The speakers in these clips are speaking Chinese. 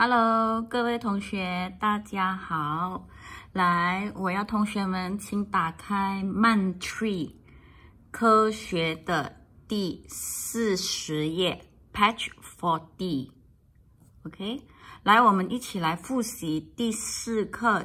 Hello，各位同学，大家好。来，我要同学们请打开《Man Tree》科学的第四十页 p a t c h Forty。OK，来，我们一起来复习第四课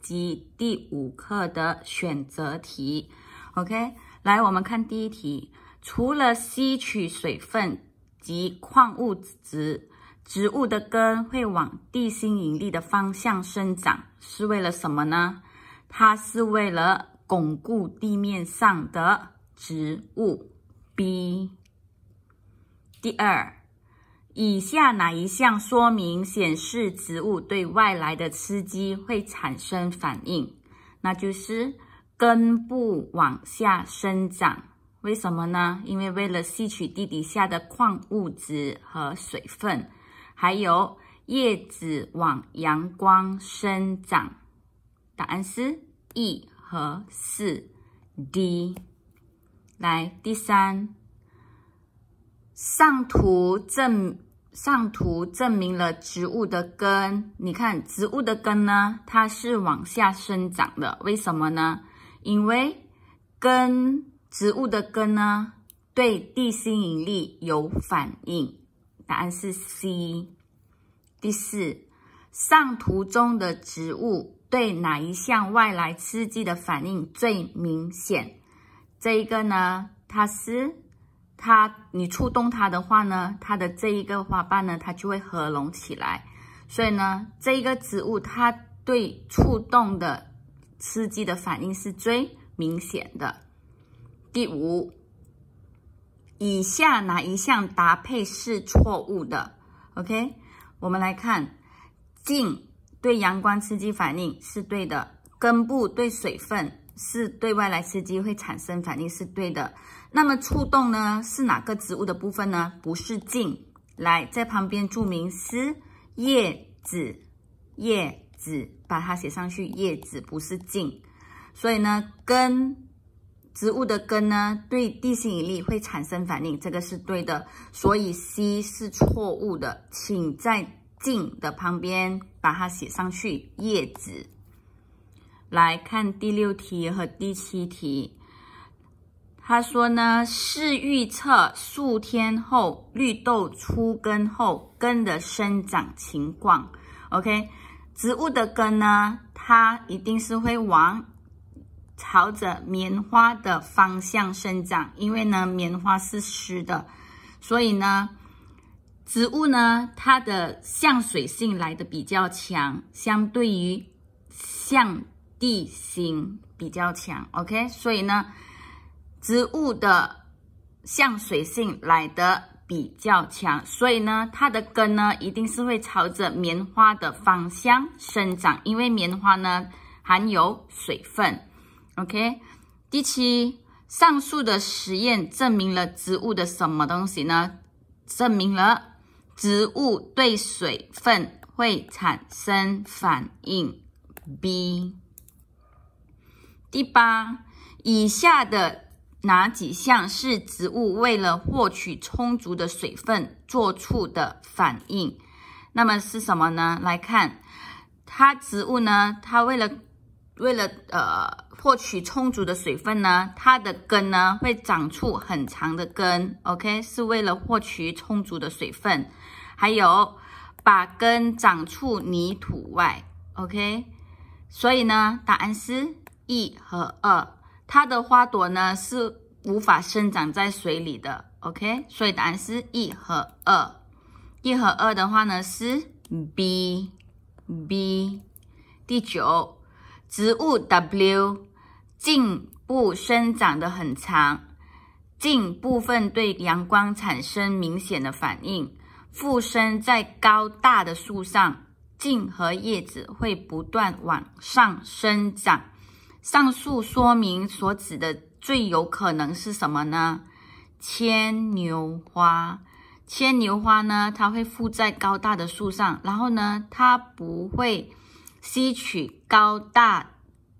及第五课的选择题。OK，来，我们看第一题：除了吸取水分及矿物质。植物的根会往地心引力的方向生长，是为了什么呢？它是为了巩固地面上的植物。B。第二，以下哪一项说明显示植物对外来的刺激会产生反应？那就是根部往下生长。为什么呢？因为为了吸取地底下的矿物质和水分。还有叶子往阳光生长，答案是 E 和四 D。来，第三，上图证上图证明了植物的根。你看，植物的根呢，它是往下生长的，为什么呢？因为根，植物的根呢，对地心引力有反应。答案是 C。第四，上图中的植物对哪一项外来刺激的反应最明显？这一个呢，它是它，你触动它的话呢，它的这一个花瓣呢，它就会合拢起来。所以呢，这一个植物它对触动的刺激的反应是最明显的。第五。以下哪一项搭配是错误的？OK，我们来看茎对阳光刺激反应是对的，根部对水分是对外来刺激会产生反应是对的。那么触动呢？是哪个植物的部分呢？不是茎，来在旁边注明是叶子，叶子把它写上去，叶子不是茎，所以呢根。植物的根呢，对地心引力会产生反应，这个是对的，所以 C 是错误的，请在茎的旁边把它写上去。叶子。来看第六题和第七题，他说呢是预测数天后绿豆出根后根的生长情况。OK，植物的根呢，它一定是会往。朝着棉花的方向生长，因为呢，棉花是湿的，所以呢，植物呢，它的向水性来的比较强，相对于向地形比较强。OK，所以呢，植物的向水性来的比较强，所以呢，它的根呢，一定是会朝着棉花的方向生长，因为棉花呢，含有水分。OK，第七，上述的实验证明了植物的什么东西呢？证明了植物对水分会产生反应。B。第八，以下的哪几项是植物为了获取充足的水分做出的反应？那么是什么呢？来看，它植物呢，它为了为了呃获取充足的水分呢，它的根呢会长出很长的根，OK，是为了获取充足的水分。还有把根长出泥土外，OK。所以呢，答案是一和二。它的花朵呢是无法生长在水里的，OK。所以答案是一和二。一和二的话呢是 B B 第九。植物 W 茎部生长得很长，茎部分对阳光产生明显的反应，附生在高大的树上，茎和叶子会不断往上生长。上述说明所指的最有可能是什么呢？牵牛花，牵牛花呢？它会附在高大的树上，然后呢，它不会。吸取高大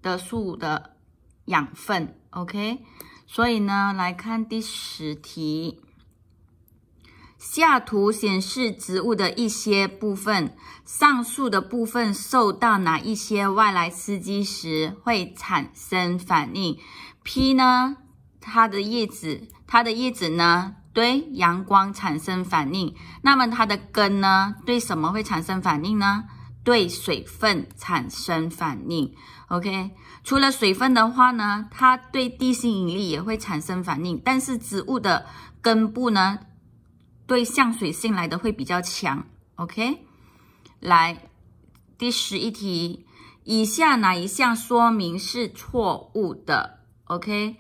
的树的养分，OK。所以呢，来看第十题。下图显示植物的一些部分，上述的部分受到哪一些外来刺激时会产生反应？P 呢？它的叶子，它的叶子呢？对阳光产生反应。那么它的根呢？对什么会产生反应呢？对水分产生反应，OK。除了水分的话呢，它对地心引力也会产生反应，但是植物的根部呢，对向水性来的会比较强，OK。来第十一题，以下哪一项说明是错误的？OK。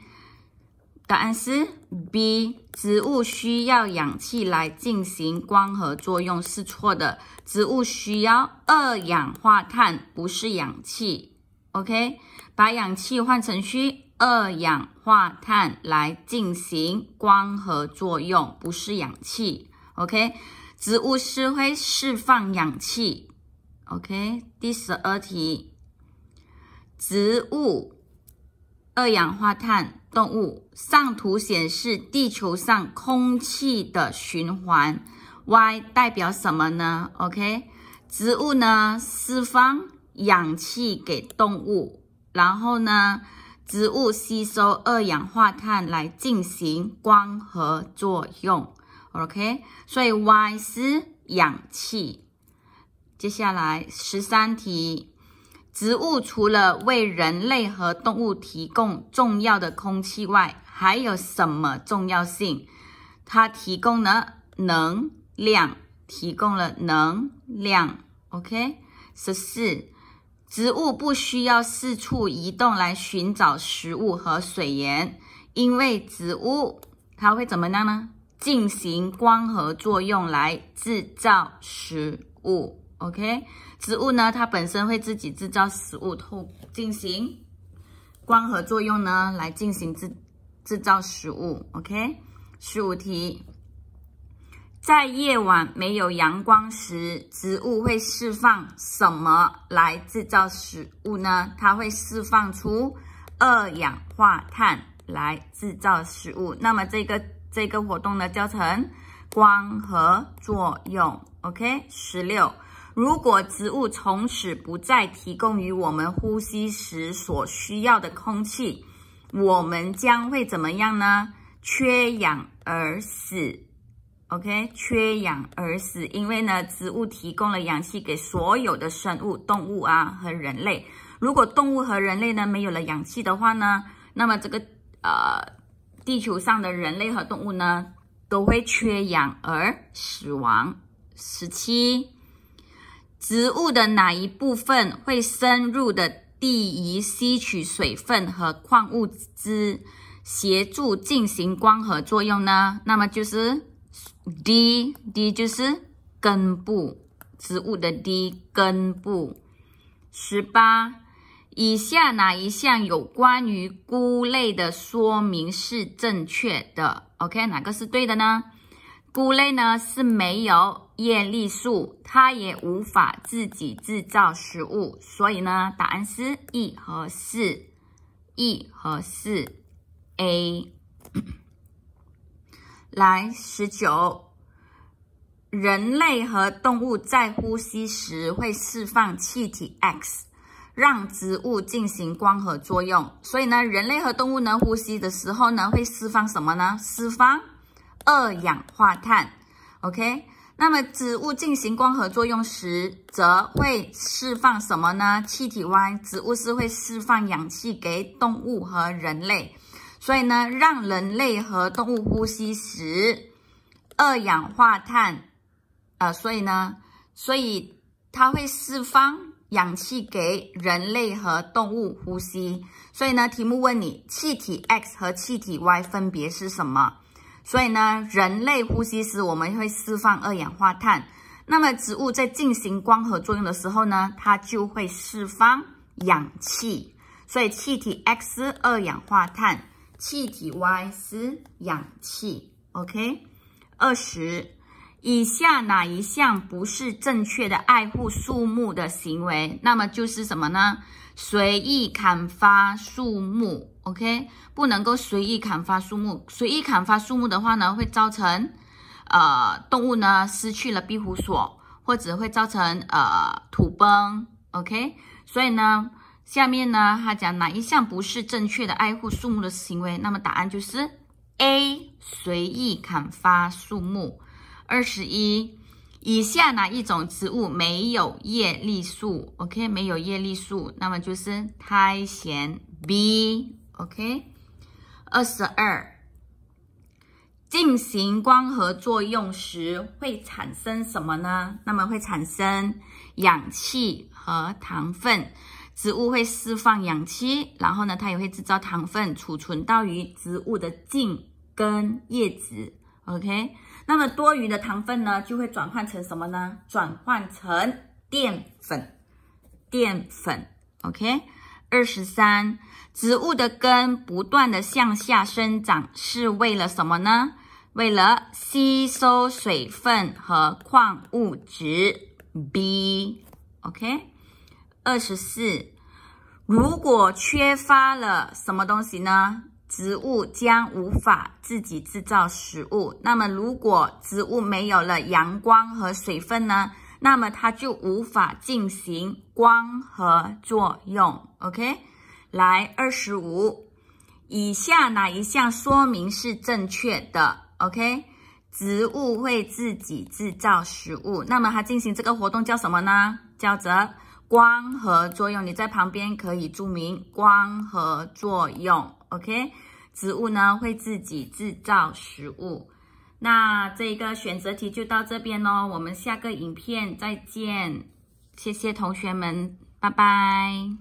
答案是 B。植物需要氧气来进行光合作用是错的，植物需要二氧化碳，不是氧气。OK，把氧气换成需二氧化碳来进行光合作用，不是氧气。OK，植物是会释放氧气。OK，第十二题，植物二氧化碳。动物上图显示地球上空气的循环，Y 代表什么呢？OK，植物呢释放氧气给动物，然后呢植物吸收二氧化碳来进行光合作用，OK，所以 Y 是氧气。接下来十三题。植物除了为人类和动物提供重要的空气外，还有什么重要性？它提供了能量，提供了能量。OK，十四。植物不需要四处移动来寻找食物和水源，因为植物它会怎么样呢？进行光合作用来制造食物。OK，植物呢，它本身会自己制造食物，透进行光合作用呢，来进行制制造食物。OK，十五题，在夜晚没有阳光时，植物会释放什么来制造食物呢？它会释放出二氧化碳来制造食物。那么这个这个活动呢，叫成光合作用。OK，十六。如果植物从此不再提供于我们呼吸时所需要的空气，我们将会怎么样呢？缺氧而死。OK，缺氧而死。因为呢，植物提供了氧气给所有的生物、动物啊和人类。如果动物和人类呢没有了氧气的话呢，那么这个呃，地球上的人类和动物呢都会缺氧而死亡。十七。植物的哪一部分会深入的地移吸取水分和矿物质，协助进行光合作用呢？那么就是 D，D 就是根部，植物的 D 根部。十八，以下哪一项有关于菇类的说明是正确的？OK，哪个是对的呢？菇类呢是没有叶绿素，它也无法自己制造食物，所以呢，答案是 E 和四，e 和四，A。来十九，人类和动物在呼吸时会释放气体 X，让植物进行光合作用，所以呢，人类和动物能呼吸的时候呢，会释放什么呢？释放。二氧化碳，OK。那么植物进行光合作用时，则会释放什么呢？气体 Y，植物是会释放氧气给动物和人类，所以呢，让人类和动物呼吸时，二氧化碳，呃，所以呢，所以它会释放氧气给人类和动物呼吸。所以呢，题目问你，气体 X 和气体 Y 分别是什么？所以呢，人类呼吸时我们会释放二氧化碳。那么植物在进行光合作用的时候呢，它就会释放氧气。所以气体 X 是二氧化碳，气体 Y 是氧气。OK。二十，以下哪一项不是正确的爱护树木的行为？那么就是什么呢？随意砍伐树木。OK，不能够随意砍伐树木。随意砍伐树木的话呢，会造成，呃，动物呢失去了庇护所，或者会造成呃土崩。OK，所以呢，下面呢，他讲哪一项不是正确的爱护树木的行为？那么答案就是 A，随意砍伐树木。二十一，以下哪一种植物没有叶绿素？OK，没有叶绿素，那么就是苔藓。B。OK，二十二，进行光合作用时会产生什么呢？那么会产生氧气和糖分。植物会释放氧气，然后呢，它也会制造糖分，储存到于植物的茎、跟叶子。OK，那么多余的糖分呢，就会转换成什么呢？转换成淀粉，淀粉。OK。二十三，植物的根不断的向下生长是为了什么呢？为了吸收水分和矿物质。B，OK。二十四，如果缺乏了什么东西呢？植物将无法自己制造食物。那么，如果植物没有了阳光和水分呢？那么它就无法进行光合作用。OK，来二十五，以下哪一项说明是正确的？OK，植物会自己制造食物。那么它进行这个活动叫什么呢？叫做光合作用。你在旁边可以注明光合作用。OK，植物呢会自己制造食物。那这个选择题就到这边喽，我们下个影片再见，谢谢同学们，拜拜。